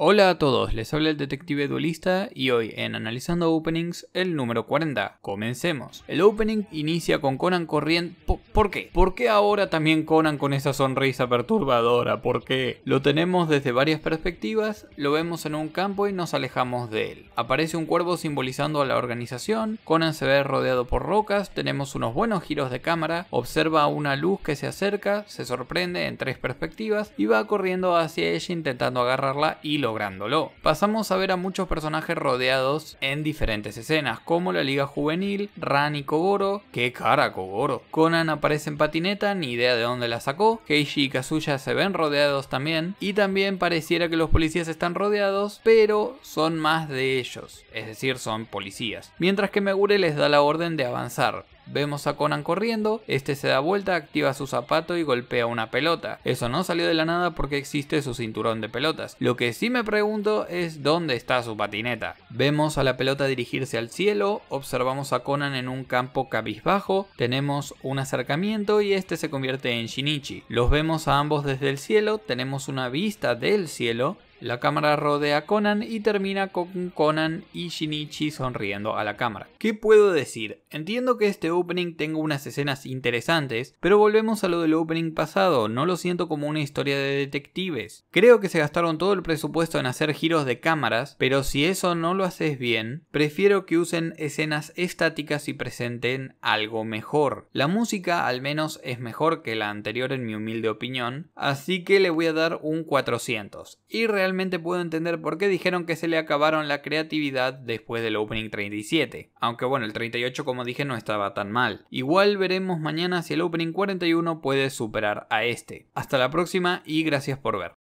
Hola a todos, les habla el detective duelista y hoy en Analizando Openings el número 40. Comencemos. El opening inicia con Conan corriendo... ¿Por qué? ¿Por qué ahora también Conan con esa sonrisa perturbadora? ¿Por qué? lo tenemos desde varias perspectivas, lo vemos en un campo y nos alejamos de él. Aparece un cuervo simbolizando a la organización, Conan se ve rodeado por rocas, tenemos unos buenos giros de cámara, observa una luz que se acerca, se sorprende en tres perspectivas y va corriendo hacia ella intentando agarrarla y lográndolo. Pasamos a ver a muchos personajes rodeados en diferentes escenas, como la Liga Juvenil, Ran y Kogoro. ¡Qué cara Kogoro! Conan aparecen patineta, ni idea de dónde la sacó. Keiji y Kazuya se ven rodeados también. Y también pareciera que los policías están rodeados, pero son más de ellos. Es decir, son policías. Mientras que Megure les da la orden de avanzar. Vemos a Conan corriendo, este se da vuelta, activa su zapato y golpea una pelota. Eso no salió de la nada porque existe su cinturón de pelotas. Lo que sí me pregunto es dónde está su patineta. Vemos a la pelota dirigirse al cielo, observamos a Conan en un campo cabizbajo, tenemos un acercamiento y este se convierte en Shinichi. Los vemos a ambos desde el cielo, tenemos una vista del cielo la cámara rodea a Conan y termina con Conan y Shinichi sonriendo a la cámara. ¿Qué puedo decir? Entiendo que este opening tenga unas escenas interesantes, pero volvemos a lo del opening pasado, no lo siento como una historia de detectives. Creo que se gastaron todo el presupuesto en hacer giros de cámaras, pero si eso no lo haces bien, prefiero que usen escenas estáticas y presenten algo mejor. La música al menos es mejor que la anterior en mi humilde opinión, así que le voy a dar un 400 realmente puedo entender por qué dijeron que se le acabaron la creatividad después del opening 37. Aunque bueno, el 38 como dije no estaba tan mal. Igual veremos mañana si el opening 41 puede superar a este. Hasta la próxima y gracias por ver.